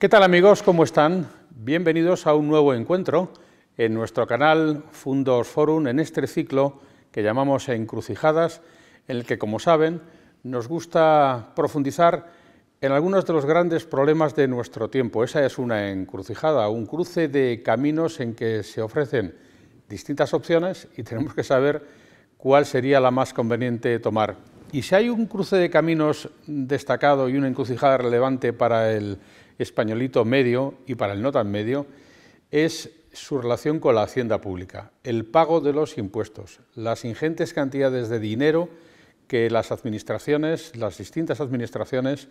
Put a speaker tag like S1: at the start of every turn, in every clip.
S1: ¿Qué tal amigos? ¿Cómo están? Bienvenidos a un nuevo encuentro en nuestro canal Fundos Forum, en este ciclo que llamamos Encrucijadas, en el que, como saben, nos gusta profundizar en algunos de los grandes problemas de nuestro tiempo. Esa es una encrucijada, un cruce de caminos en que se ofrecen distintas opciones y tenemos que saber cuál sería la más conveniente tomar. Y si hay un cruce de caminos destacado y una encrucijada relevante para el españolito medio y para el no tan medio es su relación con la hacienda pública, el pago de los impuestos, las ingentes cantidades de dinero que las administraciones, las distintas administraciones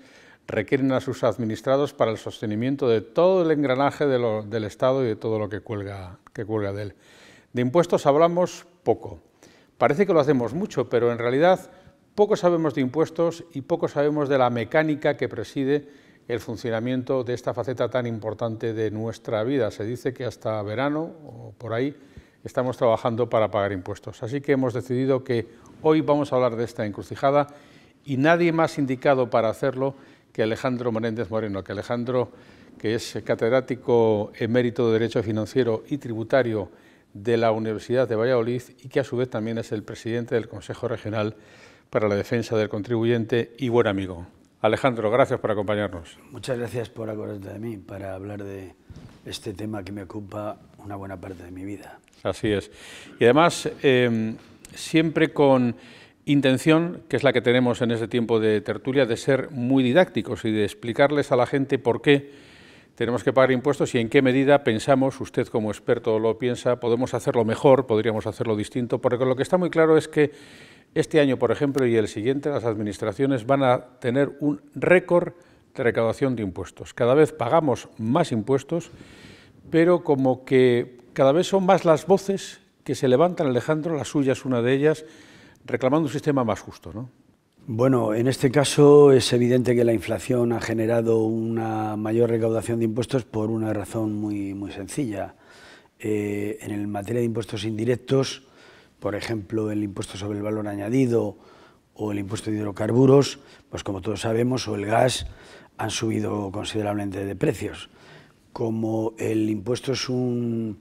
S1: requieren a sus administrados para el sostenimiento de todo el engranaje del Estado y de todo lo que cuelga, que cuelga de él. De impuestos hablamos poco. Parece que lo hacemos mucho, pero en realidad poco sabemos de impuestos y poco sabemos de la mecánica que preside el funcionamiento de esta faceta tan importante de nuestra vida. Se dice que hasta verano o por ahí estamos trabajando para pagar impuestos. Así que hemos decidido que hoy vamos a hablar de esta encrucijada y nadie más indicado para hacerlo que Alejandro Menéndez Moreno, que Alejandro, que es catedrático emérito de Derecho Financiero y Tributario de la Universidad de Valladolid y que a su vez también es el presidente del Consejo Regional para la Defensa del Contribuyente y buen amigo. Alejandro, gracias por acompañarnos.
S2: Muchas gracias por acordarte de mí para hablar de este tema que me ocupa una buena parte de mi vida.
S1: Así es. Y además, em, siempre con intención, que es la que tenemos en este tiempo de tertulia, de ser muy didácticos y de explicarles a la gente por qué tenemos que pagar impuestos y en qué medida pensamos, usted como experto lo piensa, podemos hacerlo mejor, podríamos hacerlo distinto, porque lo que está muy claro es que este año, por ejemplo, y el siguiente, las administraciones van a tener un récord de recaudación de impuestos. Cada vez pagamos más impuestos, pero como que cada vez son más las voces que se levantan, Alejandro, la suya es una de ellas, reclamando un sistema más justo, ¿no?
S2: Bueno, en este caso es evidente que la inflación ha generado una mayor recaudación de impuestos por una razón muy, muy sencilla. Eh, en el materia de impuestos indirectos, por ejemplo, el impuesto sobre el valor añadido o el impuesto de hidrocarburos, pues como todos sabemos, o el gas, han subido considerablemente de precios. Como el impuesto es un,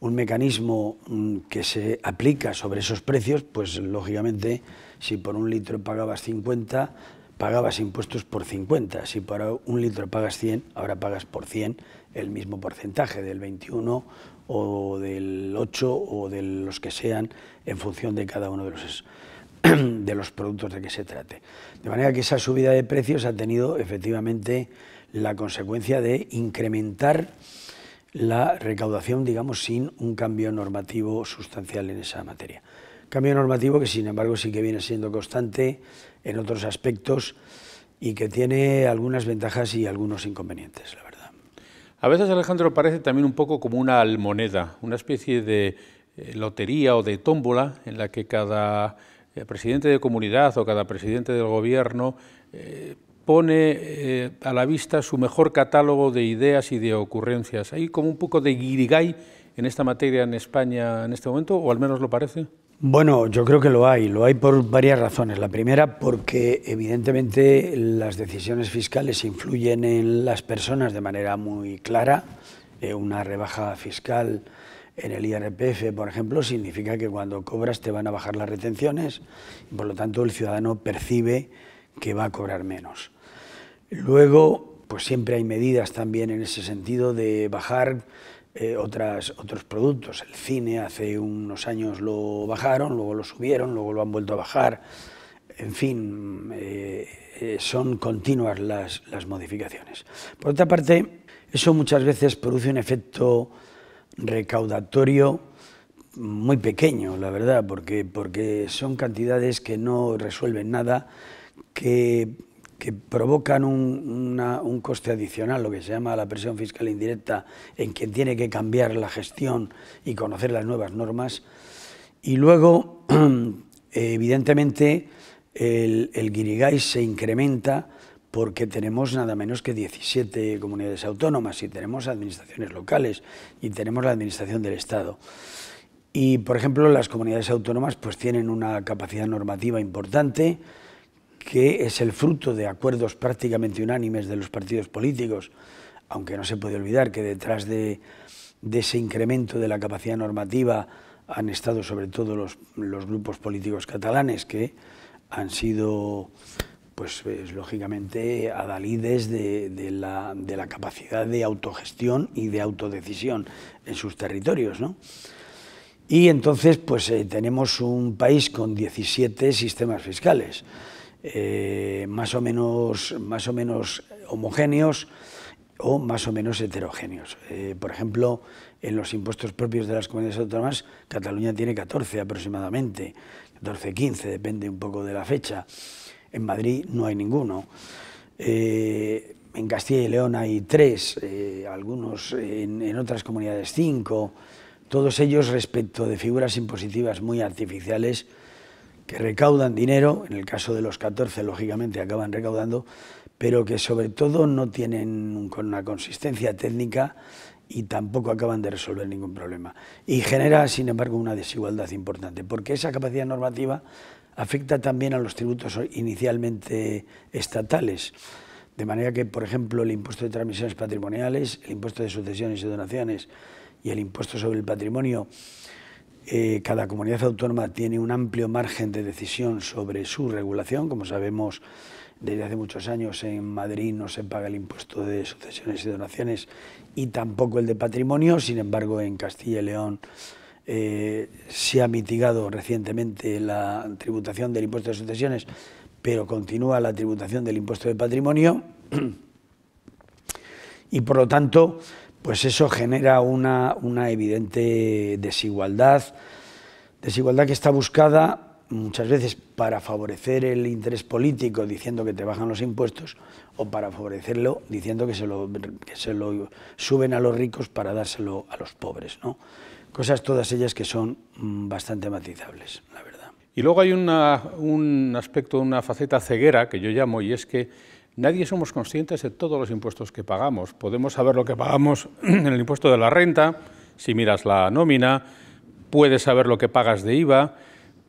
S2: mecanismo mm, que se aplica sobre esos precios, pues lógicamente si por un litro pagabas 50, pagabas impuestos por 50, si para un litro pagas 100, ahora pagas por 100 el mismo porcentaje del 21 o del 8 o de los que sean en función de cada uno de los, de los productos de que se trate. De manera que esa subida de precios ha tenido efectivamente la consecuencia de incrementar la recaudación, digamos, sin un cambio normativo sustancial en esa materia. Cambio normativo que, sin embargo, sí que viene siendo constante en otros aspectos y que tiene algunas ventajas y algunos inconvenientes, la verdad.
S1: A veces, Alejandro, parece también un poco como una almoneda, una especie de eh, lotería o de tómbola en la que cada eh, presidente de comunidad o cada presidente del gobierno eh, pone a la vista su mejor catálogo de ideas y de ocurrencias. ¿Hay como un poco de guirigay en esta materia en España en este momento, o al menos lo parece?
S2: Bueno, yo creo que lo hay. Lo hay por varias razones. La primera, porque evidentemente las decisiones fiscales influyen en las personas de manera muy clara. Eh, una rebaja fiscal en el IRPF, por ejemplo, significa que cuando cobras te van a bajar las retenciones y por lo tanto el ciudadano percibe que va a cobrar menos. Luego, pues siempre hay medidas también en ese sentido de bajar eh, otras, otros productos. El cine hace unos años lo bajaron, luego lo subieron, luego lo han vuelto a bajar. En fin, eh, eh, son continuas las, modificaciones. Por otra parte, eso muchas veces produce un efecto recaudatorio muy pequeño, la verdad, porque, porque son cantidades que no resuelven nada, que que provocan un, coste adicional, lo que se llama la presión fiscal indirecta, en quien tiene que cambiar la gestión y conocer las nuevas normas. Y luego, evidentemente, el, el se incrementa porque tenemos nada menos que 17 comunidades autónomas y tenemos administraciones locales y tenemos la administración del Estado. Y, por ejemplo, las comunidades autónomas pues tienen una capacidad normativa importante, que es el fruto de acuerdos prácticamente unánimes de los partidos políticos, aunque no se puede olvidar que detrás de, ese incremento de la capacidad normativa han estado sobre todo los, grupos políticos catalanes que han sido, pues, lógicamente, adalides de, la, capacidad de autogestión y de autodecisión en sus territorios. Y entonces pues, eh, tenemos un país con 17 sistemas fiscales. Eh, más, o menos, más o menos homogéneos o más o menos heterogéneos. Eh, por ejemplo, en los impuestos propios de las comunidades autónomas, Cataluña tiene 14 aproximadamente, 14, 15, depende un poco de la fecha. En Madrid no hay ninguno. Eh, en Castilla y León hay tres, algunos en, en, otras comunidades cinco. Todos ellos respecto de figuras impositivas muy artificiales que recaudan dinero, en el caso de los 14 lógicamente acaban recaudando, pero que sobre todo no tienen una consistencia técnica y tampoco acaban de resolver ningún problema. Y genera, sin embargo, una desigualdad importante, porque esa capacidad normativa afecta también a los tributos inicialmente estatales. De manera que, por ejemplo, el impuesto de transmisiones patrimoniales, el impuesto de sucesiones y donaciones y el impuesto sobre el patrimonio eh, cada comunidad autónoma tiene un amplio margen de decisión sobre su regulación. Como sabemos, desde hace muchos años en Madrid no se paga el impuesto de sucesiones y donaciones y tampoco el de patrimonio. Sin embargo, en Castilla y León eh, se ha mitigado recientemente la tributación del impuesto de sucesiones, pero continúa la tributación del impuesto de patrimonio. y por lo tanto pues eso genera una, evidente desigualdad, desigualdad que está buscada muchas veces para favorecer el interés político diciendo que te bajan los impuestos o para favorecerlo diciendo que se lo, se lo suben a los ricos para dárselo a
S1: los pobres. ¿no? Cosas todas ellas que son mm, bastante matizables, la verdad. Y luego hay un aspecto, una faceta ceguera que yo llamo, y es que Nadie somos conscientes de todos los impuestos que pagamos. Podemos saber lo que pagamos en el impuesto de la renta, si miras la nómina, puedes saber lo que pagas de IVA,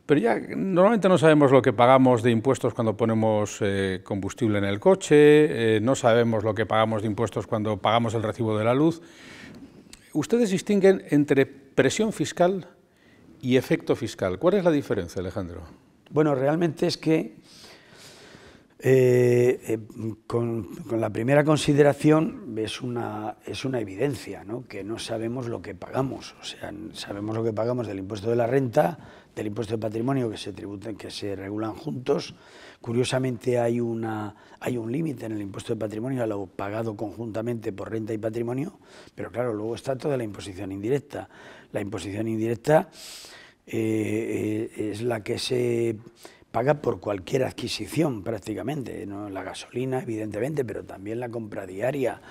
S1: pero ya normalmente no sabemos lo que pagamos de impuestos cuando ponemos eh, combustible en el coche, eh, no sabemos lo que pagamos de impuestos cuando pagamos el recibo de la luz. Ustedes distinguen entre presión fiscal y efecto fiscal. ¿Cuál es la diferencia, Alejandro?
S2: Bueno, realmente es que
S1: eh, eh, con,
S2: la primera consideración es una, es una evidencia, ¿no? que no sabemos lo que pagamos, o sea, sabemos lo que pagamos del impuesto de la renta, del impuesto de patrimonio que se tributan, que se regulan juntos. Curiosamente hay, una, hay un límite en el impuesto de patrimonio a lo pagado conjuntamente por renta y patrimonio, pero claro, luego está toda la imposición indirecta. La imposición indirecta eh, es la que se paga por cualquier adquisición prácticamente, ¿no? la gasolina evidentemente, pero también la compra diaria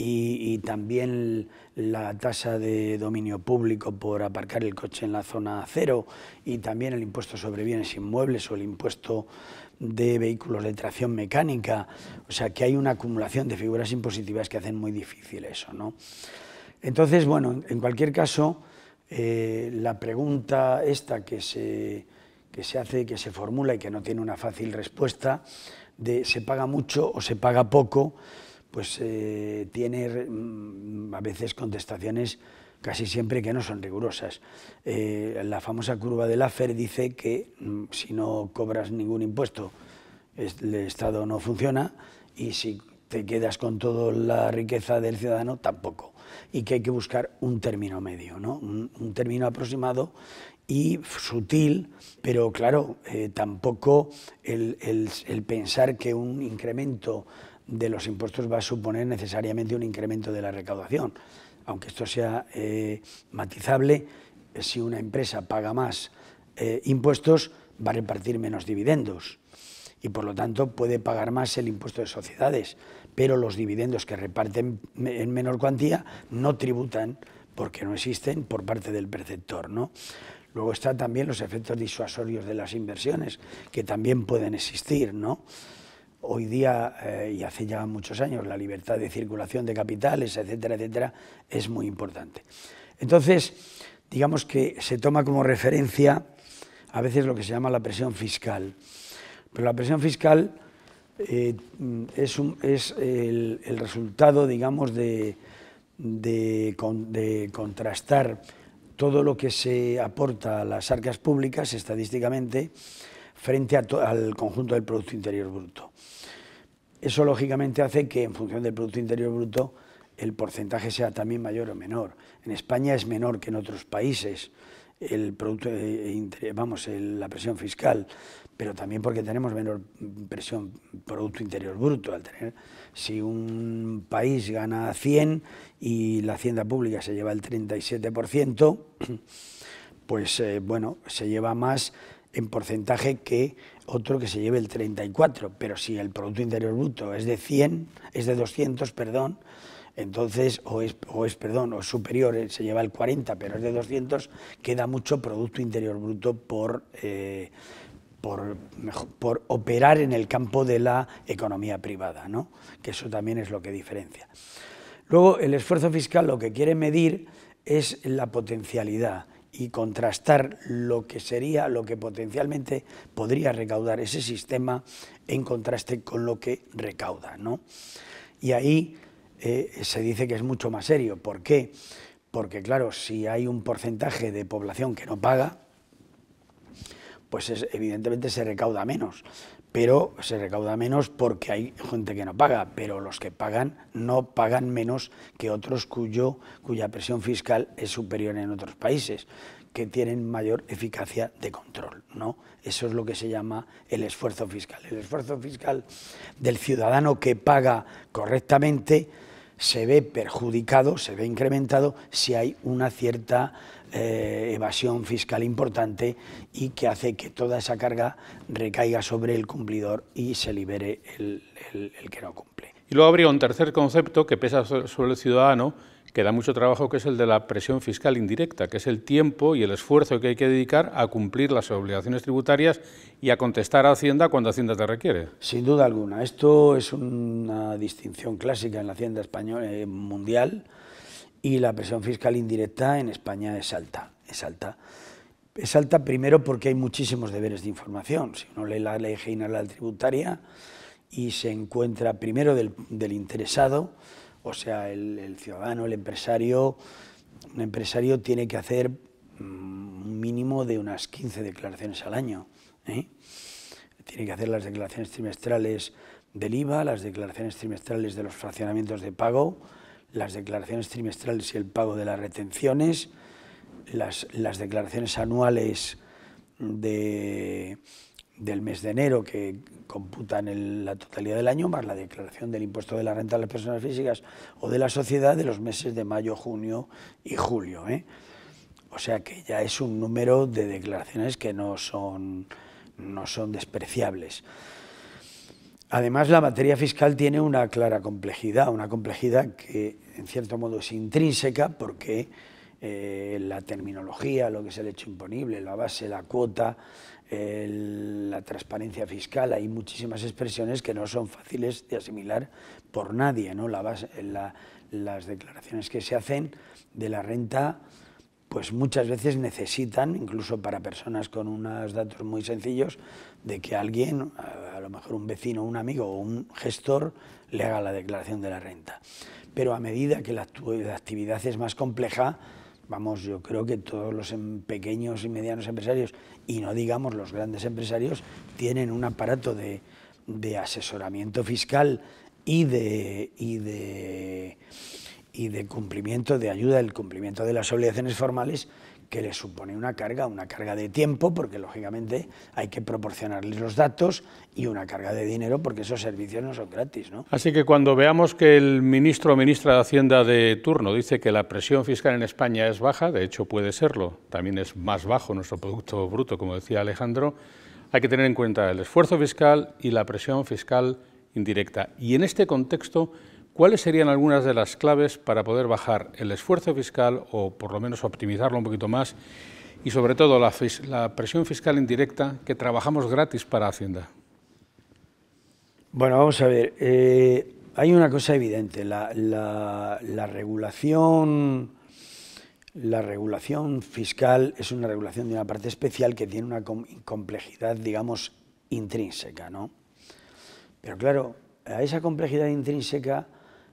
S2: y, también la tasa de dominio público por aparcar el coche en la zona cero y también el impuesto sobre bienes inmuebles o el impuesto de vehículos de tracción mecánica, o sea que hay una acumulación de figuras impositivas que hacen muy difícil eso. ¿no? Entonces, bueno, en cualquier caso, eh, la pregunta esta que se que se hace, que se formula y que no tiene una fácil respuesta, de se paga mucho o se paga poco, pues eh, tiene mm, a veces contestaciones casi siempre que no son rigurosas. Eh, la famosa curva de Laffer dice que mm, si no cobras ningún impuesto, el Estado no funciona y si te quedas con toda la riqueza del ciudadano, tampoco. Y que hay que buscar un término medio, ¿no? un término aproximado y sutil, pero claro, eh, tampoco el, pensar que un incremento de los impuestos va a suponer necesariamente un incremento de la recaudación. Aunque esto sea eh, matizable, eh, si una empresa paga más impuestos, va a repartir menos dividendos y por lo tanto puede pagar más el impuesto de sociedades, pero los dividendos que reparten en menor cuantía no tributan porque no existen por parte del preceptor. ¿no? Luego están también los efectos disuasorios de las inversiones, que también pueden existir, ¿no? Hoy día, eh, y hace ya muchos años, la libertad de circulación de capitales, etcétera, etcétera, es muy importante. Entonces, digamos que se toma como referencia a veces lo que se llama la presión fiscal. Pero la presión fiscal eh, es, es el, resultado, digamos, de, de contrastar todo lo que se aporta a las arcas públicas estadísticamente frente al conjunto del Producto Interior Bruto. Eso lógicamente hace que en función del Producto Interior Bruto el porcentaje sea también mayor o menor. En España es menor que en otros países el producto, eh, vamos, la presión fiscal, pero también porque tenemos menor presión Producto Interior Bruto. Al tener, si un país gana 100 y la hacienda pública se lleva el 37%, pues eh, bueno, se lleva más en porcentaje que otro que se lleve el 34, pero si el Producto Interior Bruto es de 100, es de 200, perdón, entonces, o es, perdón, o superior, eh, se lleva el 40, pero es de 200, queda mucho Producto Interior Bruto por... Eh, por, operar en el campo de la economía privada, ¿no? que eso también es lo que diferencia. Luego, el esfuerzo fiscal lo que quiere medir es la potencialidad y contrastar lo que sería, lo que potencialmente podría recaudar ese sistema en contraste con lo que recauda. ¿no? Y ahí eh, se dice que es mucho más serio. ¿Por qué? Porque, claro, si hay un porcentaje de población que no paga, pues evidentemente se recauda menos, pero se recauda menos porque hay gente que no paga, pero los que pagan no pagan menos que otros cuyo, cuya presión fiscal es superior en otros países que tienen mayor eficacia de control, ¿no? Eso es lo que se llama el esfuerzo fiscal. El esfuerzo fiscal del ciudadano que paga correctamente se ve perjudicado, se ve incrementado si hay una cierta eh, evasión fiscal importante y que hace que toda esa carga recaiga sobre el cumplidor y se libere el, que no cumple.
S1: Y luego habría un tercer concepto que pesa sobre el ciudadano, que da mucho trabajo, que es el de la presión fiscal indirecta, que es el tiempo y el esfuerzo que hay que dedicar a cumplir las obligaciones tributarias y a contestar a Hacienda cuando Hacienda te requiere.
S2: Sin duda alguna. Esto es una distinción clásica en la Hacienda española, eh, mundial y la presión fiscal indirecta en España es alta, es alta. Es alta primero porque hay muchísimos deberes de información. Si uno lee la ley general tributaria y se encuentra primero del, interesado, o sea, el, ciudadano, el empresario, un empresario tiene que hacer mm, un mínimo de unas 15 declaraciones al año. ¿eh? Tiene que hacer las declaraciones trimestrales del IVA, las declaraciones trimestrales de los fraccionamientos de pago, las declaraciones trimestrales y el pago de las retenciones, las, declaraciones anuales del mes de enero que computan la totalidad del año, más la declaración del impuesto de la renta de las personas físicas o de la sociedad de los meses de mayo, junio y julio. ¿eh? O sea que ya es un número de declaraciones que no son, no son despreciables. Además, la materia fiscal tiene una clara complejidad, una complejidad que en cierto modo es intrínseca porque eh, la terminología, lo que es el hecho imponible, la base, la cuota, la transparencia fiscal, hay muchísimas expresiones que no son fáciles de asimilar por nadie. ¿no? las declaraciones que se hacen de la renta pues muchas veces necesitan, incluso para personas con unos datos muy sencillos, de que alguien, a lo mejor un vecino, un amigo o un gestor, le haga la declaración de la renta. Pero a medida que la actividad es más compleja, vamos, yo creo que todos los em, pequeños y medianos empresarios, y no digamos los grandes empresarios, tienen un aparato de, asesoramiento fiscal y de y de cumplimiento, de ayuda, el cumplimiento de las obligaciones formales que le supone una carga, una carga de tiempo, porque lógicamente hay que proporcionarles los datos y una carga de dinero, porque esos servicios no son gratis.
S1: Así que cuando veamos que el ministro o ministra de Hacienda de turno dice que la presión fiscal en España es baja, de hecho puede serlo, también es más bajo nuestro Producto Bruto, como decía Alejandro, hay que tener en cuenta el esfuerzo fiscal y la presión fiscal indirecta. Y en este contexto ¿Cuáles serían algunas de las claves para poder bajar el esfuerzo fiscal o por lo menos optimizarlo un poquito más y sobre todo la, presión fiscal indirecta que trabajamos gratis para Hacienda?
S2: Bueno, vamos a ver. Eh, hay una cosa evidente, la, la regulación la regulación fiscal es una regulación de una parte especial que tiene una complejidad, digamos, intrínseca, ¿no? Pero claro, a esa complejidad intrínseca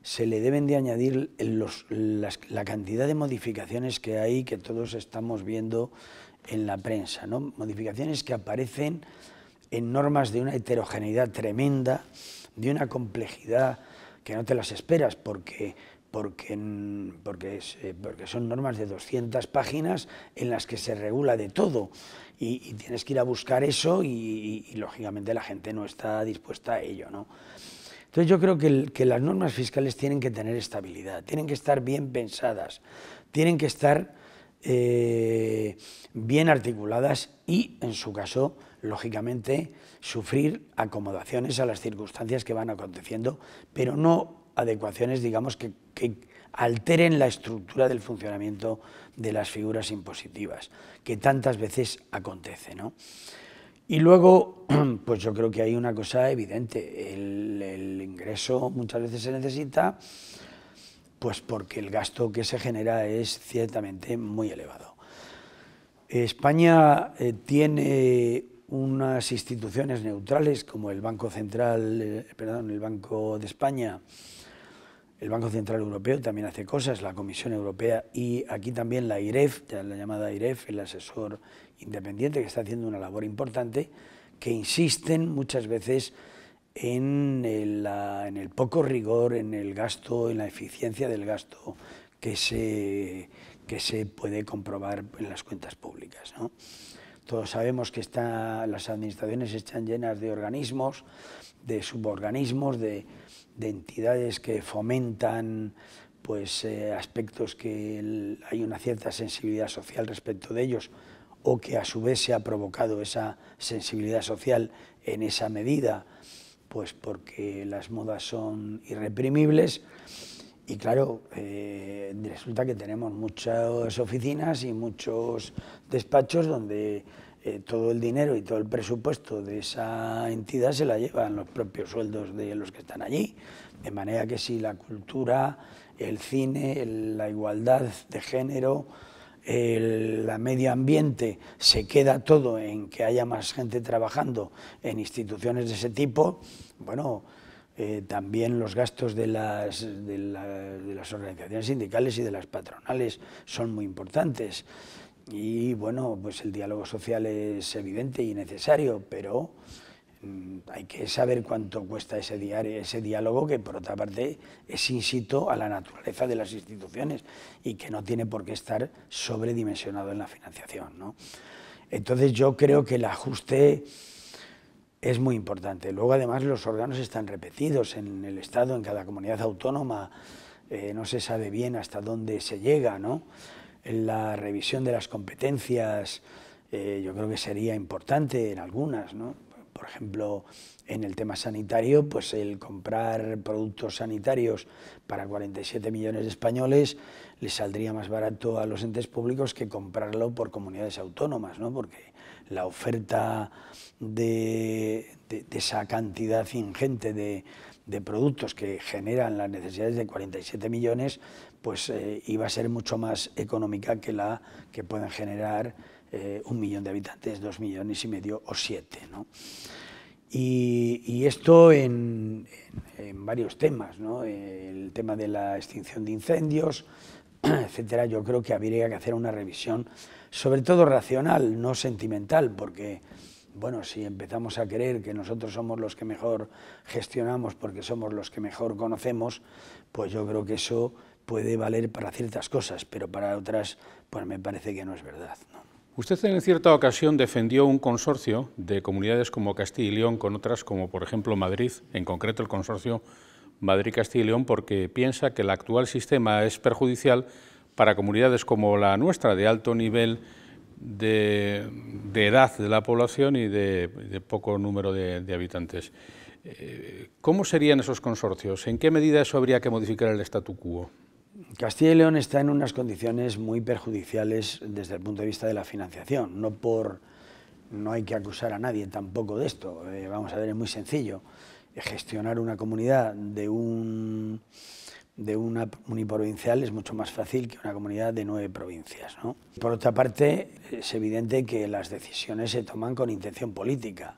S2: se le deben de añadir la cantidad de modificaciones que hay, que todos estamos viendo en la prensa, ¿no? modificaciones que aparecen en normas de una heterogeneidad tremenda, de una complejidad que no te las esperas porque, porque, porque, eh, son normas de 200 páginas en las que se regula de todo y, tienes que ir a buscar eso y, lógicamente la gente no está dispuesta a ello. Entonces yo creo que, las normas fiscales tienen que tener estabilidad, tienen que estar bien pensadas, tienen que estar eh, bien articuladas y, en su caso, lógicamente, sufrir acomodaciones a las circunstancias que van aconteciendo, pero no adecuaciones, digamos, que, alteren la estructura del funcionamiento de las figuras impositivas, que tantas veces acontece. ¿no? Y luego, pues yo creo que hay una cosa evidente, el, ingreso muchas veces se necesita pues porque el gasto que se genera es ciertamente muy elevado. España eh, tiene unas instituciones neutrales como el Banco Central, eh, perdón, el Banco de España, el Banco Central Europeo también hace cosas, la Comisión Europea y aquí también la IREF, la llamada IREF, el asesor independiente, que está haciendo una labor importante, que insisten muchas veces en el, en el poco rigor, en el gasto, en la eficiencia del gasto que se, que se puede comprobar en las cuentas públicas. Todos sabemos que está, las administraciones están llenas de organismos, de suborganismos, de de entidades que fomentan pues, eh, aspectos que hay una cierta sensibilidad social respecto de ellos o que a su vez se ha provocado esa sensibilidad social en esa medida, pues porque las modas son irreprimibles y claro, eh, resulta que tenemos muchas oficinas y muchos despachos donde eh, todo el dinero y todo el presupuesto de esa entidad se la llevan los propios sueldos de los que están allí. De manera que si la cultura, el cine, la igualdad de género, el medio ambiente, se queda todo en que haya más gente trabajando en instituciones de ese tipo, bueno, eh, también los gastos de las, de las organizaciones sindicales y de las patronales son muy importantes. Y bueno, pues el diálogo social es evidente y necesario, pero mm, hay que saber cuánto cuesta ese, diario, ese diálogo que, por otra parte, es insito a la naturaleza de las instituciones y que no tiene por qué estar sobredimensionado en la financiación. Entonces yo creo que el ajuste es muy importante. Luego, además, los órganos están repetidos en el Estado, en cada comunidad autónoma. Eh, no se sabe bien hasta dónde se llega, ¿no? la revisión de las competencias eh, yo creo que sería importante en algunas, ¿no? Por ejemplo, en el tema sanitario, pues el comprar productos sanitarios para 47 millones de españoles le saldría más barato a los entes públicos que comprarlo por comunidades autónomas, ¿no? Porque la oferta de, esa cantidad ingente de productos que generan las necesidades de 47 millones, pues eh, iba a ser mucho más económica que la que pueden generar eh, un millón de habitantes, dos millones y medio o siete. Y, esto en, varios temas, el tema de la extinción de incendios, etcétera, yo creo que habría que hacer una revisión, sobre todo racional, no sentimental, porque bueno, si empezamos a creer que nosotros somos los que mejor gestionamos porque somos los que mejor conocemos, pues yo creo que eso puede valer para ciertas cosas, pero para otras pues me parece que no es verdad.
S1: Usted en cierta ocasión defendió un consorcio de comunidades como Castilla y León con otras como por ejemplo Madrid, en concreto el consorcio Madrid-Castilla y León, porque piensa que el actual sistema es perjudicial para comunidades como la nuestra, de alto nivel de, edad de la población y de, poco número de, habitantes. Eh, ¿Cómo serían esos consorcios? ¿En qué medida eso habría que modificar el statu quo?
S2: Castilla y León está en unas condiciones muy perjudiciales desde el punto de vista de la financiación, no por no hay que acusar a nadie tampoco de esto. Eh, vamos a ver, es muy sencillo. Gestionar una comunidad de, un, de una uniprovincial es mucho más fácil que una comunidad de nueve provincias. Por otra parte, es evidente que las decisiones se toman con intención política.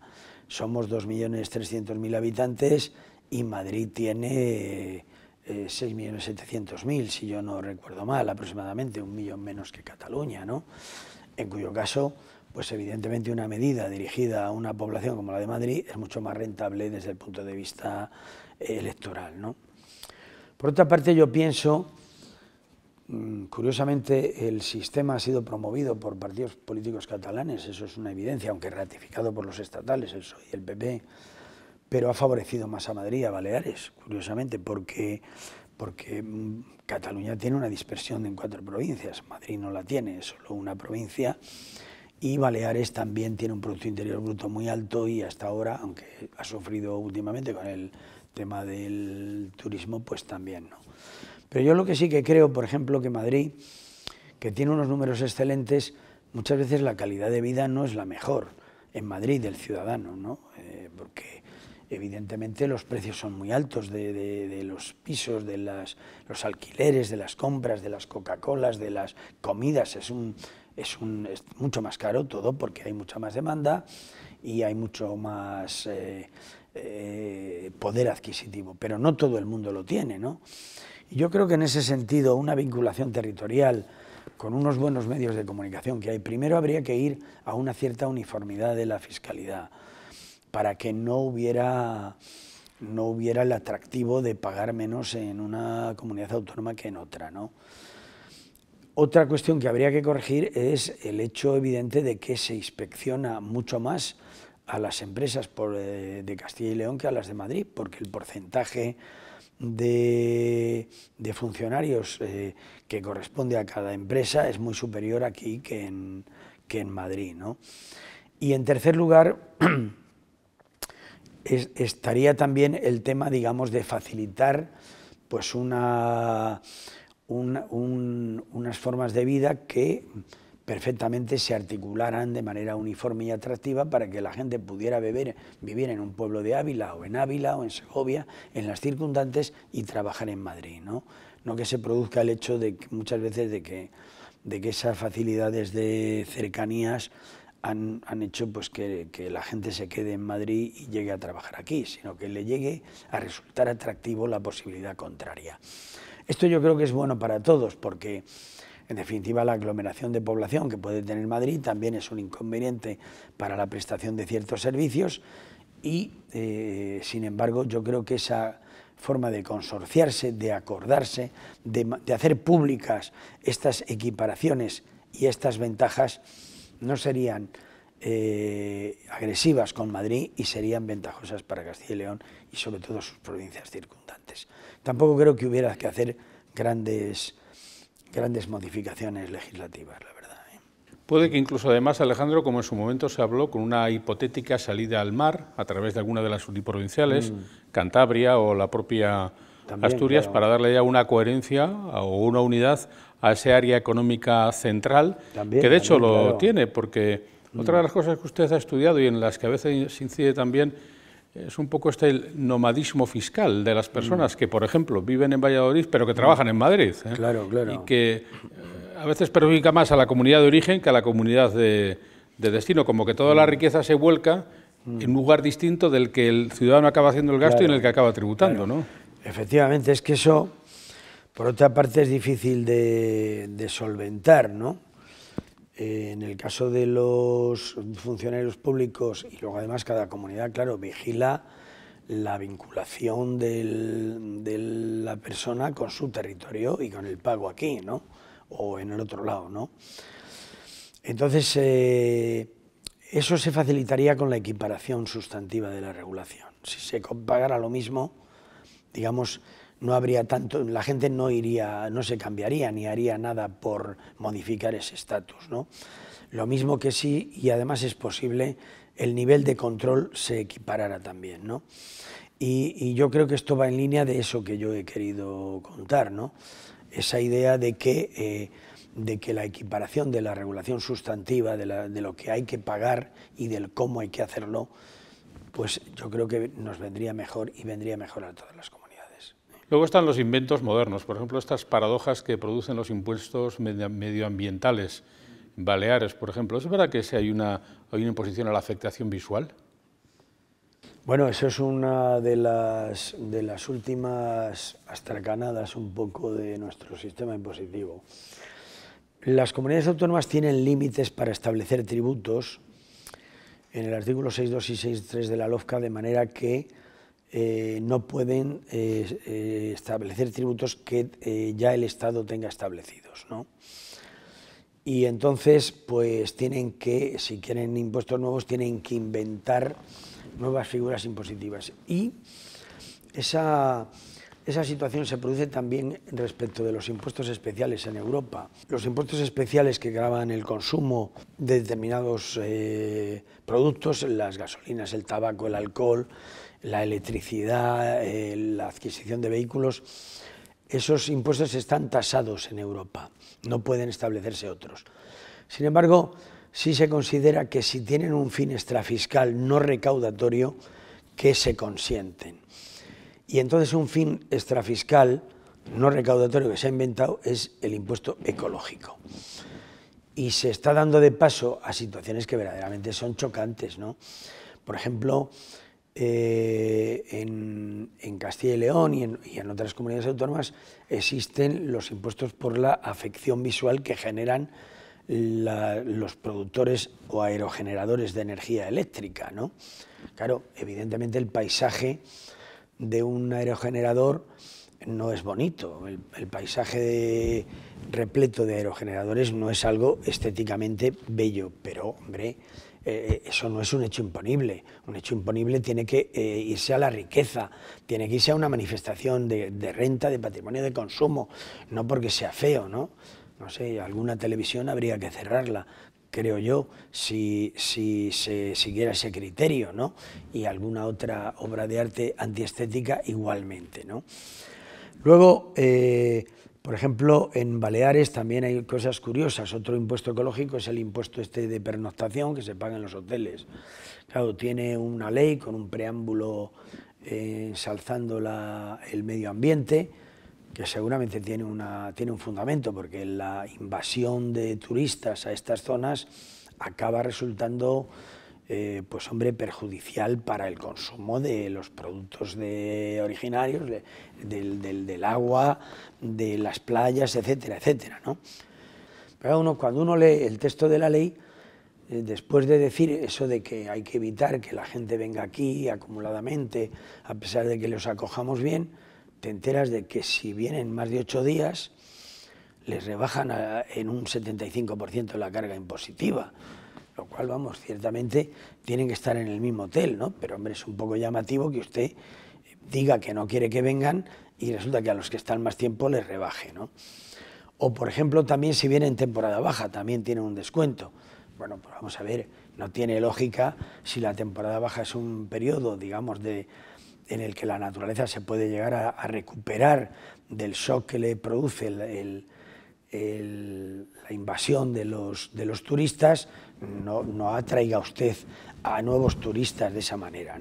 S2: Somos 2.300.000 habitantes y Madrid tiene... 6.700.000, eh, si yo no recuerdo mal, aproximadamente un millón menos que Cataluña, ¿no? En cuyo caso, pues evidentemente una medida dirigida a una población como la de Madrid es mucho más rentable desde el punto de vista eh, electoral, ¿no? Por otra parte, yo pienso mm, curiosamente el sistema ha sido promovido por partidos políticos catalanes, eso es una evidencia, aunque ratificado por los estatales, el y el PP, pero ha favorecido más a Madrid y a Baleares, curiosamente, porque, porque mm, Cataluña tiene una dispersión en cuatro provincias, Madrid no la tiene, es solo una provincia, y Baleares también tiene un Producto Interior Bruto muy alto y hasta ahora, aunque ha sufrido últimamente con el tema del turismo, pues también no. Pero yo lo que sí que creo, por ejemplo, que Madrid, que tiene unos números excelentes, muchas veces la calidad de vida no es la mejor en Madrid del ciudadano, ¿no? Eh, porque evidentemente los precios son muy altos de, los pisos, de los alquileres, de las compras, de las Coca-Colas, de las comidas. Es, un, mucho más caro todo porque hay mucha más demanda y hay mucho más eh, eh, poder adquisitivo, pero no todo el mundo lo tiene. ¿no? Y yo creo que en ese sentido una vinculación territorial con unos buenos medios de comunicación que hay, primero habría que ir a una cierta uniformidad de la fiscalidad para que no hubiera, no hubiera el atractivo de pagar menos en una comunidad autónoma que en otra. ¿no? Otra cuestión que habría que corregir es el hecho evidente de que se inspecciona mucho más a las empresas eh, de Castilla y León que a las de Madrid, porque el porcentaje de, funcionarios eh, que corresponde a cada empresa es muy superior aquí que en, que en Madrid. ¿no? Y en tercer lugar, estaría también el tema, digamos, de facilitar pues una, unas formas de vida que perfectamente se articularan de manera uniforme y atractiva para que la gente pudiera vivir en un pueblo de Ávila o en Ávila o en Segovia, en las circundantes y trabajar en Madrid. No, no que se produzca el hecho de que muchas veces de que, de que esas facilidades de cercanías han, hecho pues que, la gente se quede en Madrid y llegue a trabajar aquí, sino que le llegue a resultar atractivo la posibilidad contraria. Esto yo creo que es bueno para todos porque... En definitiva, la aglomeración de población que puede tener Madrid también es un inconveniente para la prestación de ciertos servicios y, eh, sin embargo, yo creo que esa forma de consorciarse, de acordarse, de hacer públicas estas equiparaciones y estas ventajas no serían eh, agresivas con Madrid y serían ventajosas para Castilla y León y sobre todo sus provincias circundantes. Tampoco creo que hubiera que hacer grandes, grandes modificaciones legislativas, la verdad.
S1: ¿eh? Puede que incluso además, Alejandro, como en su momento se habló, con una hipotética salida al mar a través de alguna de las uniprovinciales, mm. Cantabria o la propia... Asturias para darle ya una coherencia o una unidad a ese área económica central, que de hecho lo tiene, porque mm. otra de las cosas que usted ha estudiado y en las que a veces incide también es un poco este nomadismo fiscal de las mm. personas que, por ejemplo, viven en Valladolid pero que trabajan mm. en Madrid. ¿eh? Claro, claro. Y que eh, a veces perjudica más a la comunidad de origen que a la comunidad de, destino, como que toda la riqueza se vuelca en un lugar distinto del que el ciudadano acaba haciendo el gasto y en el que acaba tributando, ¿no?
S2: Efectivamente, es que eso por otra parte es difícil de, solventar, ¿no? Eh, en el caso de los funcionarios públicos, y luego además cada comunidad, claro, vigila la vinculación de la persona con su territorio y con el pago aquí, ¿no? O en el otro lado, ¿no? Entonces, eh, eso se facilitaría con la equiparación sustantiva de la regulación. Si se pagara lo mismo, digamos, no habría tanto, la gente no iría, no se cambiaría ni haría nada por modificar ese estatus, ¿no? Lo mismo que sí, y además es posible, el nivel de control se equiparara también, ¿no? Y, yo creo que esto va en línea de eso que yo he querido contar, ¿no? Esa idea de que, eh, de que la equiparación de la regulación sustantiva, de, lo que hay que pagar y del cómo hay que hacerlo, pues yo creo que nos vendría mejor y vendría mejor a todas las
S1: Luego están los inventos modernos, por ejemplo, estas paradojas que producen los impuestos medioambientales. Baleares, por ejemplo, ¿es verdad que hay una, una imposición a la afectación visual?
S2: Bueno, eso es una de las, de las últimas astracanadas un poco de nuestro sistema impositivo. Las comunidades autónomas tienen límites para establecer tributos en el artículo 6.2 y 6.3 de la LOFCA, de manera que eh, no pueden eh, eh, establecer tributos que ya el Estado tenga establecidos. ¿no? Y entonces, pues tienen que, si quieren impuestos nuevos, tienen que inventar nuevas figuras impositivas. Y esa, esa situación se produce también respecto de los impuestos especiales en Europa. Los impuestos especiales que graban el consumo de determinados productos, las gasolinas, el tabaco, el alcohol, la electricidad, eh, la adquisición de vehículos, esos impuestos están tasados en Europa, no pueden establecerse otros. Sin embargo, sí se considera que si tienen un fin extrafiscal no recaudatorio, que se consienten. Y entonces un fin extrafiscal no recaudatorio que se ha inventado es el impuesto ecológico. Y se está dando de paso a situaciones que verdaderamente son chocantes, ¿no? Por ejemplo, eh, en, Castilla y León y en, otras comunidades autónomas existen los impuestos por la afección visual que generan los productores o aerogeneradores de energía eléctrica. ¿no? Claro, evidentemente el paisaje de un aerogenerador no es bonito, el, paisaje repleto de aerogeneradores no es algo estéticamente bello, pero hombre, eh, eso no es un hecho imponible. Un hecho imponible tiene que eh, irse a la riqueza, tiene que irse a una manifestación de, renta, de patrimonio, de consumo, no porque sea feo, ¿no? No sé, alguna televisión habría que cerrarla, creo yo, si, se siguiera ese criterio, ¿no? Y alguna otra obra de arte antiestética igualmente, ¿no? Luego, eh, por ejemplo, en Baleares también hay cosas curiosas. Otro impuesto ecológico es el impuesto este de pernoctación que se paga en los hoteles. Claro, tiene una ley con un preámbulo eh, ensalzando el medio ambiente, que seguramente tiene, una, tiene un fundamento, porque la invasión de turistas a estas zonas acaba resultando eh, pues hombre, perjudicial para el consumo de los productos originarios, del, agua, de las playas, etcétera, etcétera. Pero uno, cuando uno lee el texto de la ley, eh, después de decir eso de que hay que evitar que la gente venga aquí acumuladamente, a pesar de que los acojamos bien, te enteras de que si vienen más de ocho días, les rebajan en un 75% la carga impositiva lo cual, vamos, ciertamente tienen que estar en el mismo hotel, ¿no? Pero, hombre, es un poco llamativo que usted diga que no quiere que vengan y resulta que a los que están más tiempo les rebaje, ¿no? O, por ejemplo, también si vienen en temporada baja, también tienen un descuento. Bueno, pues vamos a ver, no tiene lógica si la temporada baja es un periodo, digamos, de, en el que la naturaleza se puede llegar a, recuperar del shock que le produce la invasión de los, de los turistas, no, no atraiga usted a nuevos turistas de esa manera.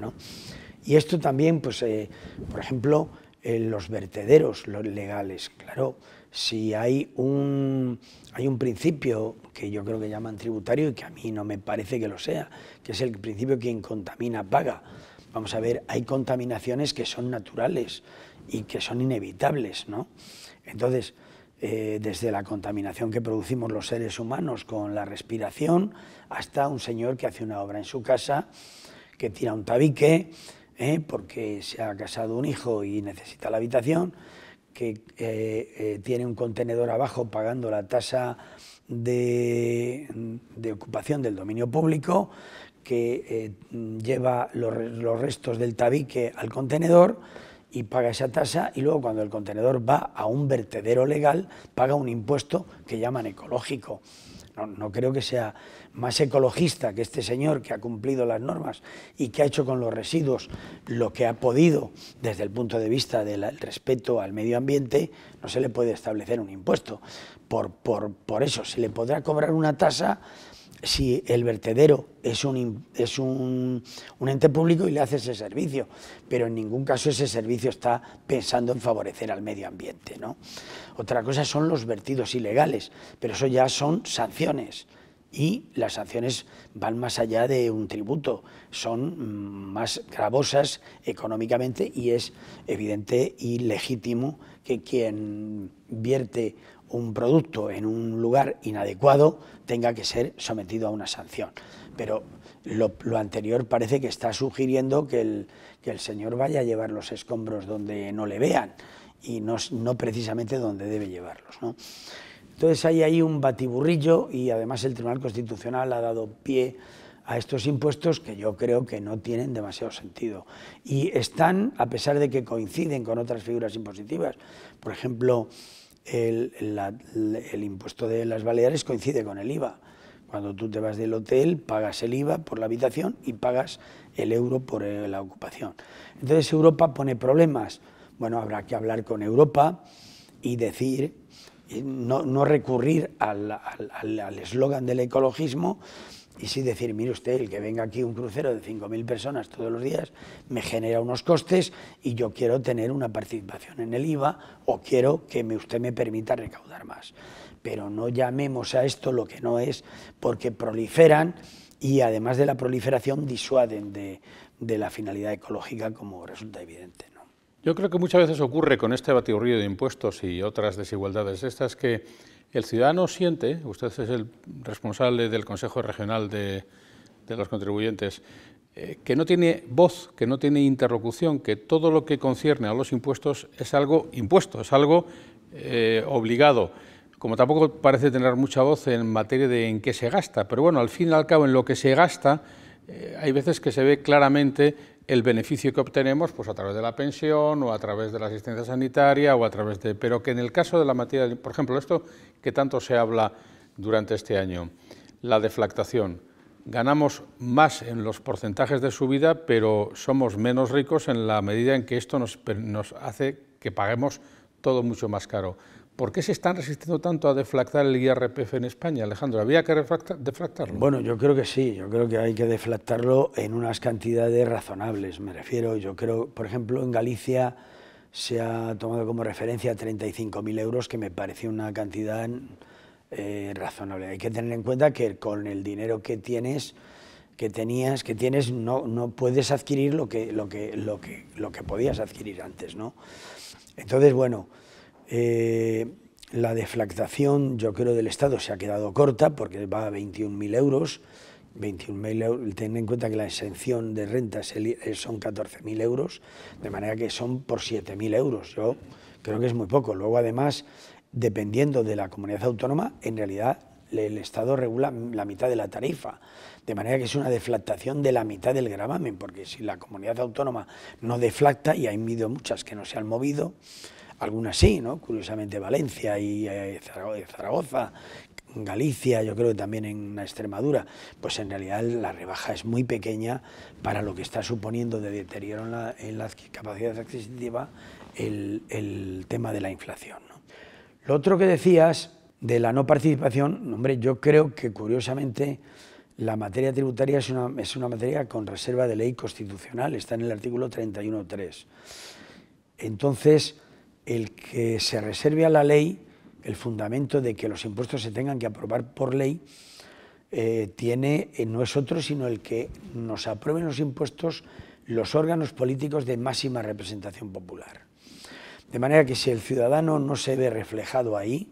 S2: Y esto también, pues, eh, por ejemplo, los vertederos legales, claro, si hay un, hay un principio que yo creo que llaman tributario y que a mí no me parece que lo sea, que es el principio quien contamina paga. Vamos a ver, hay contaminaciones que son naturales y que son inevitables, ¿no? Entonces, eh, desde la contaminación que producimos los seres humanos con la respiración, hasta un señor que hace una obra en su casa, que tira un tabique eh, porque se ha casado un hijo y necesita la habitación, que eh, tiene un contenedor abajo pagando la tasa de, ocupación del dominio público, que lleva los restos del tabique al contenedor y paga esa tasa y luego cuando el contenedor va a un vertedero legal paga un impuesto que llaman ecológico. No, creo que sea más ecologista que este señor que ha cumplido las normas y que ha hecho con los residuos lo que ha podido desde el punto de vista del respeto al medio ambiente, no se le puede establecer un impuesto. Por, por eso se le podrá cobrar una tasa si el vertedero es, un, es un, ente público y le hace ese servicio, pero en ningún caso ese servicio está pensando en favorecer al medio ambiente. ¿no? Otra cosa son los vertidos ilegales, pero eso ya son sanciones y las sanciones van más allá de un tributo, son mm, más gravosas económicamente y es evidente y legítimo que quien vierte un producto en un lugar inadecuado tenga que ser sometido a una sanción. Pero lo, anterior parece que está sugiriendo que el, que el, señor vaya a llevar los escombros donde no le vean y no, no precisamente donde debe llevarlos. ¿no? Entonces hay ahí un batiburrillo y además el Tribunal Constitucional ha dado pie a estos impuestos que yo creo que no tienen demasiado sentido. Y están, a pesar de que coinciden con otras figuras impositivas, por ejemplo, el, impuesto de las Baleares coincide con el IVA. Cuando tú te vas del hotel, pagas el IVA por la habitación y pagas el euro por eh, la ocupación. Entonces Europa pone problemas. Bueno, habrá que hablar con Europa y decir, no, recurrir al eslogan del ecologismo, y sí decir, mire usted, el que venga aquí un crucero de 5.000 personas todos los días me genera unos costes y yo quiero tener una participación en el IVA o quiero que me, usted me permita recaudar más. Pero no llamemos a esto lo que no es, porque proliferan y además de la proliferación disuaden de, la finalidad ecológica como resulta evidente. ¿no?
S1: Yo creo que muchas veces ocurre con este batiburrillo de impuestos y otras desigualdades estas que el ciudadano siente, usted es el responsable del Consejo Regional de, los Contribuyentes, eh, que no tiene voz, que no tiene interlocución, que todo lo que concierne a los impuestos es algo impuesto, es algo eh, obligado. Como tampoco parece tener mucha voz en materia de en qué se gasta, pero bueno, al fin y al cabo en lo que se gasta eh, hay veces que se ve claramente el beneficio que obtenemos pues a través de la pensión o a través de la asistencia sanitaria o a través de... Pero que en el caso de la materia... Por ejemplo, esto que tanto se habla durante este año, la deflactación. Ganamos más en los porcentajes de subida, pero somos menos ricos en la medida en que esto nos, nos hace que paguemos todo mucho más caro. ¿Por qué se están resistiendo tanto a deflactar el IRPF en España, Alejandro? ¿Había que deflactarlo?
S2: Bueno, yo creo que sí, yo creo que hay que deflactarlo en unas cantidades razonables, me refiero. Yo creo, por ejemplo, en Galicia se ha tomado como referencia 35.000 euros, que me parece una cantidad eh, razonable. Hay que tener en cuenta que con el dinero que tienes, que tenías, que tienes, no, no puedes adquirir lo que, lo, que, lo, que, lo que podías adquirir antes, ¿no? Entonces, bueno eh, la deflactación, yo creo, del Estado se ha quedado corta porque va a 21.000 euros. 21.000 euros, ten en cuenta que la exención de rentas eh, son 14.000 euros, de manera que son por 7.000 euros. Yo creo que es muy poco. Luego, además, dependiendo de la comunidad autónoma, en realidad el Estado regula la mitad de la tarifa, de manera que es una deflactación de la mitad del gravamen, porque si la comunidad autónoma no deflacta, y hay muchas que no se han movido, algunas sí, ¿no? curiosamente Valencia y eh, eh, Zaragoza, Galicia, yo creo que también en Extremadura, pues en realidad la rebaja es muy pequeña para lo que está suponiendo de deterioro en la, en capacidad adquisitiva el, tema de la inflación. Lo otro que decías de la no participación, hombre, yo creo que curiosamente la materia tributaria es una, es una materia con reserva de ley constitucional, está en el artículo 31.3. Entonces, el que se reserve a la ley el fundamento de que los impuestos se tengan que aprobar por ley eh, tiene, eh, no es otro sino el que nos aprueben los impuestos los órganos políticos de máxima representación popular. De manera que si el ciudadano no se ve reflejado ahí,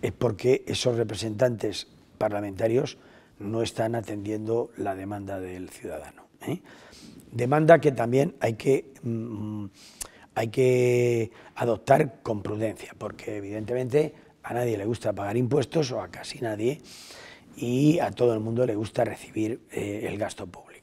S2: es porque esos representantes parlamentarios no están atendiendo la demanda del ciudadano. ¿eh? Demanda que también hay que mm, hay que adoptar con prudencia, porque evidentemente a nadie le gusta pagar impuestos o a casi nadie, y a todo el mundo le gusta recibir eh, el gasto público.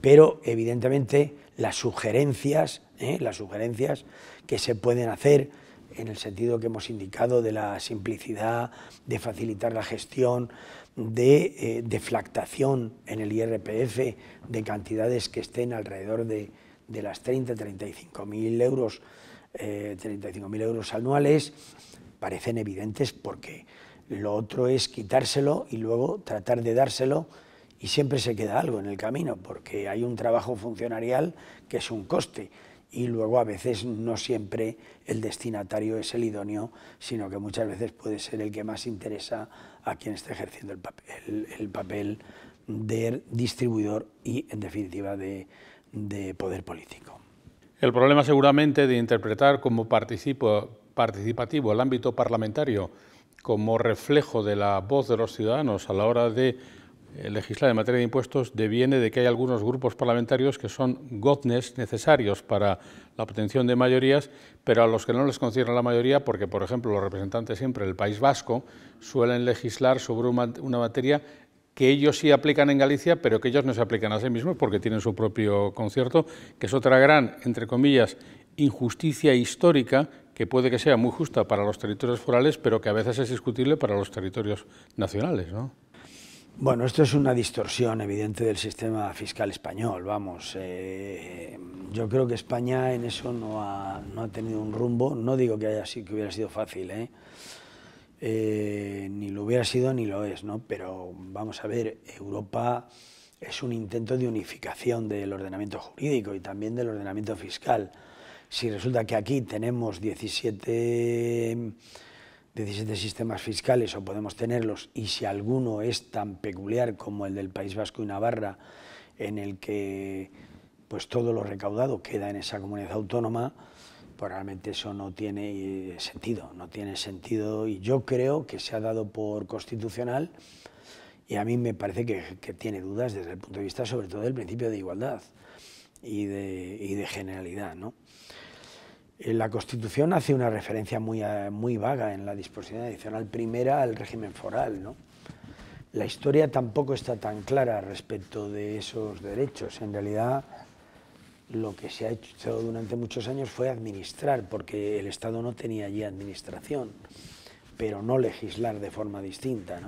S2: Pero evidentemente las sugerencias, ¿eh? las sugerencias que se pueden hacer en el sentido que hemos indicado de la simplicidad, de facilitar la gestión, de eh, deflactación en el IRPF de cantidades que estén alrededor de de las 30, 35 mil euros, eh, euros anuales, parecen evidentes porque lo otro es quitárselo y luego tratar de dárselo y siempre se queda algo en el camino porque hay un trabajo funcionarial que es un coste y luego a veces no siempre el destinatario es el idóneo, sino que muchas veces puede ser el que más interesa a quien está ejerciendo el papel, el papel de distribuidor y en definitiva de,
S1: de poder político. El problema seguramente de interpretar como participativo el ámbito parlamentario como reflejo de la voz de los ciudadanos a la hora de eh, legislar en materia de impuestos deviene de que hay algunos grupos parlamentarios que son goznes necesarios para la obtención de mayorías, pero a los que no les concierne la mayoría, porque, por ejemplo, los representantes siempre del País Vasco suelen legislar sobre una materia que ellos sí aplican en Galicia, pero que ellos no se aplican a sí mismos porque tienen su propio concierto, que es otra gran, entre comillas, injusticia histórica que puede que sea muy justa para los territorios forales, pero que a veces es discutible para los territorios nacionales,
S2: Bueno, esto es una distorsión evidente del sistema fiscal español, vamos. Eh, yo creo que España en eso no ha, tenido un rumbo, no digo que, haya, que hubiera sido fácil, ¿eh? Eh, ni lo hubiera sido ni lo es, ¿no? Pero vamos a ver, Europa es un intento de unificación del ordenamiento jurídico y también del ordenamiento fiscal. Si resulta que aquí tenemos 17, sistemas fiscales o podemos tenerlos y si alguno es tan peculiar como el del País Vasco y Navarra, en el que pues todo lo recaudado queda en esa comunidad autónoma, pues realmente eso no tiene eh, sentido, no tiene sentido y yo creo que se ha dado por constitucional y a mí me parece que, que tiene dudas desde el punto de vista sobre todo del principio de igualdad y de, y de generalidad. ¿no? Eh, la Constitución hace una referencia muy, eh, muy vaga en la disposición adicional primera al régimen foral. ¿no? La historia tampoco está tan clara respecto de esos derechos. En realidad lo que se ha hecho durante muchos años fue administrar, porque el Estado no tenía allí administración, pero no legislar de forma distinta.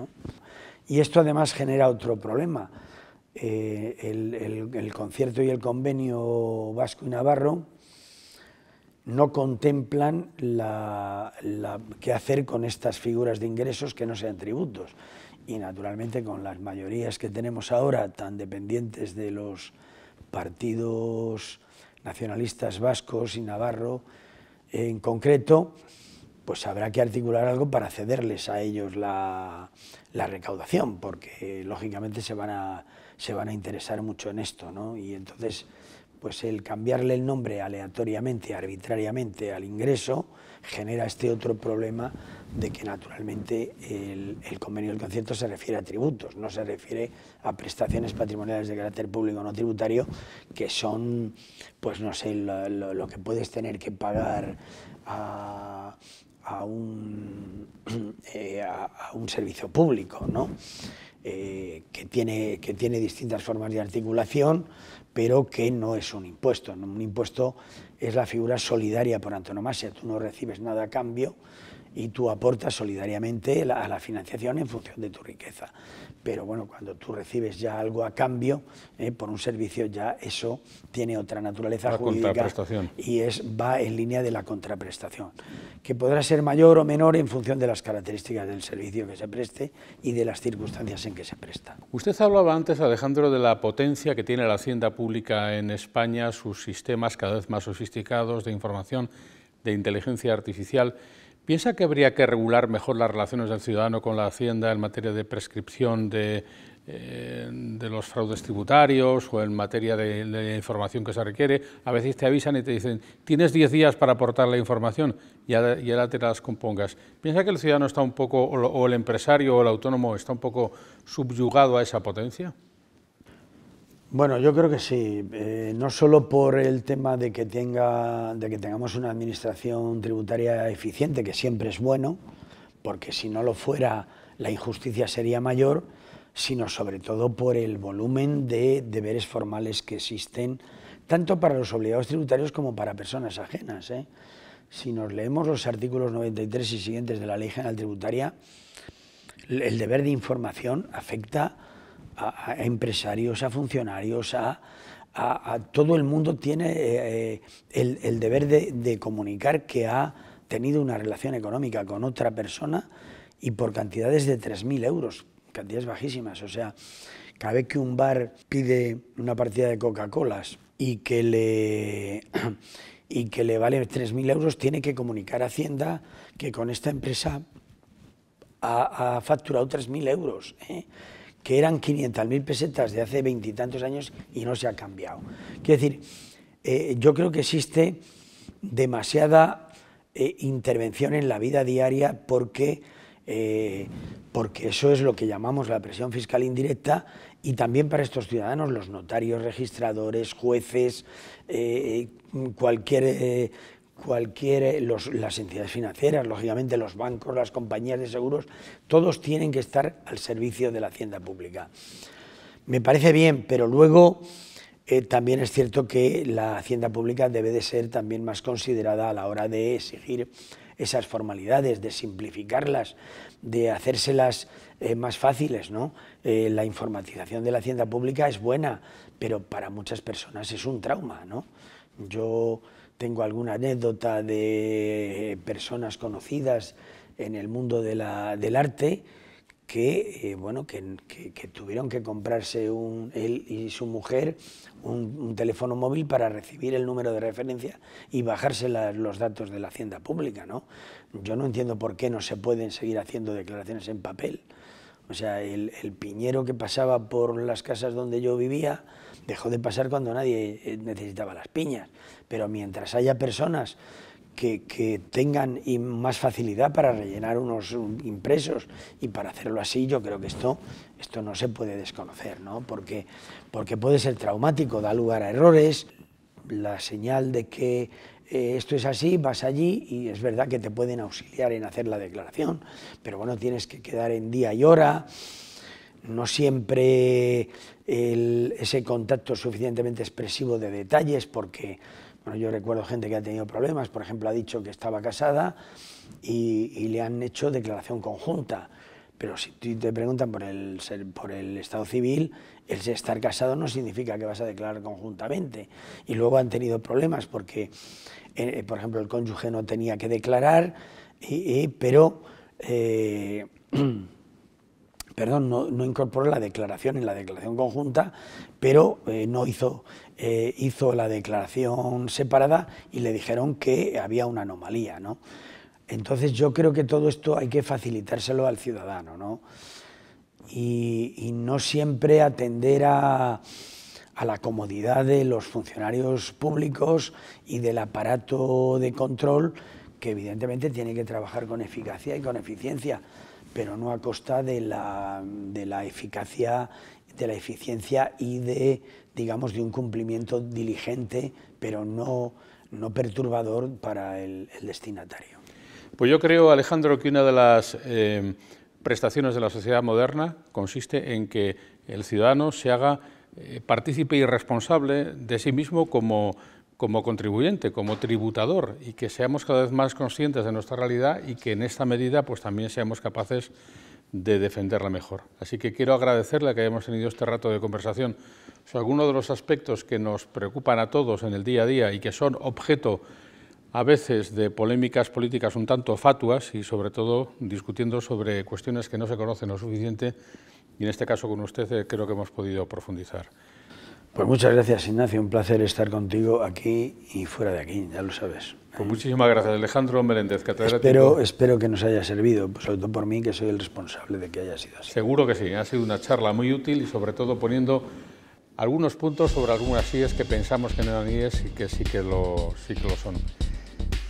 S2: Y esto además genera otro problema. Eh, el, concierto y el convenio vasco y navarro no contemplan la, la, qué hacer con estas figuras de ingresos que no sean tributos. Y naturalmente con las mayorías que tenemos ahora tan dependientes de los partidos nacionalistas vascos y navarro en concreto, pues habrá que articular algo para cederles a ellos la, recaudación, porque lógicamente se van, a, se van a interesar mucho en esto, ¿no? Y entonces pues el cambiarle el nombre aleatoriamente, arbitrariamente al ingreso, genera este otro problema de que naturalmente el, convenio del concierto se refiere a tributos, no se refiere a prestaciones patrimoniales de carácter público no tributario, que son, pues no sé, lo, que puedes tener que pagar a, a, un, eh, servicio público, ¿no? Eh, que, tiene, que tiene distintas formas de articulación, pero que no es un impuesto. Un impuesto es la figura solidaria por antonomasia. Tú no recibes nada a cambio y tú aportas solidariamente a la financiación en función de tu riqueza pero bueno, cuando tú recibes ya algo a cambio eh, por un servicio, ya eso tiene otra naturaleza jurídica y es, va en línea de la contraprestación, que podrá ser mayor o menor en función de las características del servicio que se preste y de las circunstancias en que se presta.
S1: Usted hablaba antes, Alejandro, de la potencia que tiene la hacienda pública en España, sus sistemas cada vez más sofisticados de información, de inteligencia artificial. ¿Piensa que habría que regular mejor las relaciones del ciudadano con la Hacienda en materia de prescripción de, eh, los fraudes tributarios o en materia de, información que se requiere? A veces te avisan y te dicen, tienes 10 días para aportar la información y ahora, te las compongas. ¿Piensa que el ciudadano está un poco, o el empresario o el autónomo está un poco subyugado a esa potencia?
S2: Bueno, yo creo que sí, eh, no solo por el tema de que, tenga, de que tengamos una administración tributaria eficiente, que siempre es bueno, porque si no lo fuera la injusticia sería mayor, sino sobre todo por el volumen de deberes formales que existen, tanto para los obligados tributarios como para personas ajenas. ¿eh? Si nos leemos los artículos 93 y siguientes de la Ley General Tributaria, el deber de información afecta a, empresarios, a funcionarios, a, todo el mundo tiene eh, eh, el, deber de, comunicar que ha tenido una relación económica con otra persona y por cantidades de 3.000 euros, cantidades bajísimas. O sea, cada vez que un bar pide una partida de Coca-Colas y que le... y que le vale 3.000 euros, tiene que comunicar a Hacienda que con esta empresa ha, ha facturado 3.000 euros. ¿eh? que eran 500.000 pesetas de hace veintitantos años y no se ha cambiado. Quiero decir, eh, yo creo que existe demasiada eh, intervención en la vida diaria porque, eh, porque eso es lo que llamamos la presión fiscal indirecta y también para estos ciudadanos, los notarios, registradores, jueces, cualquier cualquier, las entidades financieras, lógicamente los bancos, las compañías de seguros, todos tienen que estar al servicio de la hacienda pública. Me parece bien, pero luego eh, también es cierto que la hacienda pública debe de ser también más considerada a la hora de exigir esas formalidades, de simplificarlas, de hacérselas eh, más fáciles. ¿no? Eh, la informatización de la hacienda pública es buena, pero para muchas personas es un trauma. ¿no? Yo tengo alguna anécdota de eh, personas conocidas en el mundo del arte que, eh, bueno, que, que, tuvieron que comprarse él y su mujer un, teléfono móvil para recibir el número de referencia y bajarse los datos de la hacienda pública. ¿no? Yo no entiendo por qué no se pueden seguir haciendo declaraciones en papel. O sea, el piñero que pasaba por las casas donde yo vivía dejó de pasar cuando nadie eh, necesitaba las piñas, pero mientras haya personas que, tengan más facilidad para rellenar unos um, impresos y para hacerlo así, yo creo que esto, esto no se puede desconocer, ¿no? porque, porque puede ser traumático, da lugar a errores, la señal de que eh, esto es así, vas allí y es verdad que te pueden auxiliar en hacer la declaración, pero bueno, tienes que quedar en día y hora no siempre ese contacto suficientemente expresivo de detalles, porque bueno, yo recuerdo gente que ha tenido problemas, por ejemplo, ha dicho que estaba casada y, le han hecho declaración conjunta. Pero si te preguntan por el, por el estado civil, el estar casado no significa que vas a declarar conjuntamente. Y luego han tenido problemas porque, eh, eh, por ejemplo, el cónyuge no tenía que declarar, pero eh, perdón, no, incorporó la declaración en la declaración conjunta, pero eh, no eh, hizo, la declaración separada y le dijeron que había una anomalía, ¿no? Entonces yo creo que todo esto hay que facilitárselo al ciudadano, ¿no? Y, no siempre atender a, a la comodidad de los funcionarios públicos y del aparato de control que evidentemente tiene que trabajar con eficacia y con eficiencia pero no a costa de la, eficacia, de la eficiencia y de, digamos, de un cumplimiento diligente, pero no, no perturbador para el, destinatario.
S1: Pues yo creo, Alejandro, que una de las eh, prestaciones de la sociedad moderna consiste en que el ciudadano se haga eh, partícipe y responsable de sí mismo como como contribuyente, como tributador y que seamos cada vez más conscientes de nuestra realidad y que en esta medida pues también seamos capaces de defenderla mejor. Así que quiero agradecerle que hayamos tenido este rato de conversación sobre algunos de los aspectos que nos preocupan a todos en el día a día y que son objeto a veces de polémicas políticas un tanto fatuas y sobre todo discutiendo sobre cuestiones que no se conocen lo suficiente y en este caso con usted eh, creo que hemos podido profundizar. Pues muchas
S2: gracias, Ignacio. Un placer estar contigo aquí y fuera de aquí, ya lo sabes.
S1: Pues muchísimas gracias, Alejandro Meléndez, catedrático. Espero,
S2: espero que nos haya servido, sobre todo por mí, que soy el responsable de que haya sido
S1: así. Seguro que sí, ha sido una charla muy útil y sobre todo poniendo algunos puntos sobre algunas IES que pensamos que no eran IES y que sí que lo, sí que lo son.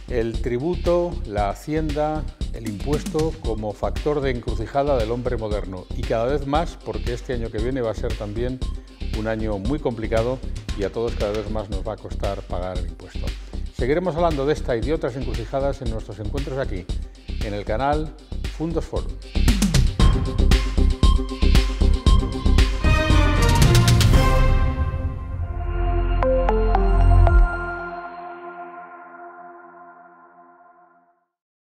S1: El tributo, la hacienda, el impuesto como factor de encrucijada del hombre moderno y cada vez más porque este año que viene va a ser también un año muy complicado y a todos cada vez más nos va a costar pagar el impuesto. Seguiremos hablando de esta y de otras encrucijadas en nuestros encuentros aquí, en el canal Fundos Forum.